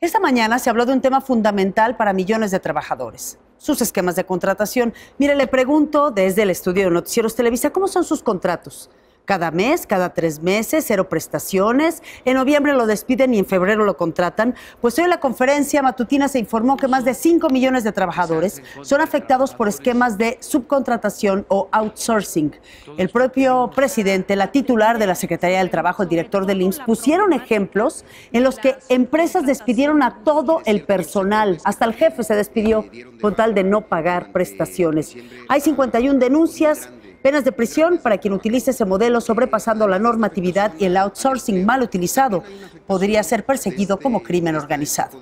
Esta mañana se habló de un tema fundamental para millones de trabajadores, sus esquemas de contratación. Mire, le pregunto desde el estudio de Noticieros Televisa, ¿cómo son sus contratos? cada mes, cada tres meses, cero prestaciones. En noviembre lo despiden y en febrero lo contratan. Pues hoy en la conferencia matutina se informó que más de 5 millones de trabajadores son afectados por esquemas de subcontratación o outsourcing. El propio presidente, la titular de la Secretaría del Trabajo, el director del IMSS, pusieron ejemplos en los que empresas despidieron a todo el personal, hasta el jefe se despidió con tal de no pagar prestaciones. Hay 51 denuncias penas de prisión para quien utilice ese modelo sobrepasando la normatividad y el outsourcing mal utilizado podría ser perseguido como crimen organizado.